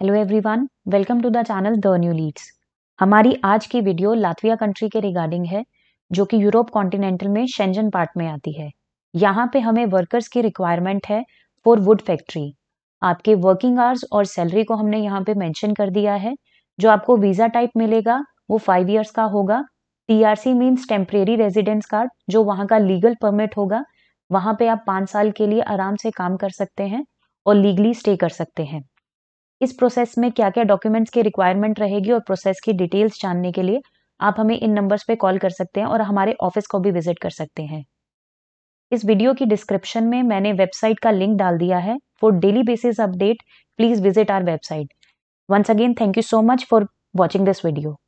hello everyone welcome to the channel the new leads हमारी आज की वीडियो लातविया कंट्री के रिगार्डिंग है जो कि यूरोप कॉन्टिनेंटल में शेंजन पार्ट में आती है यहाँ पे हमें वर्कर्स की रिक्वायरमेंट है फॉर वुड फैक्ट्री आपके वर्किंग आवर्स और सैलरी को हमने यहाँ पे मेंशन कर दिया है जो आपको वीज़ा टाइप मिलेगा वो फाइव ईयर्स का होगा T R C means temporary residence card जो वहाँ का लीगल परमिट होगा वहाँ पे आप पाँच साल के लिए आराम से काम कर सकते हैं और लीगली स्टे कर सकते हैं इस प्रोसेस में क्या क्या डॉक्यूमेंट्स की रिक्वायरमेंट रहेगी और प्रोसेस की डिटेल्स जानने के लिए आप हमें इन नंबर्स पे कॉल कर सकते हैं और हमारे ऑफिस को भी विजिट कर सकते हैं इस वीडियो की डिस्क्रिप्शन में मैंने वेबसाइट का लिंक डाल दिया है for daily basis update please visit our website once again thank you so much for watching this video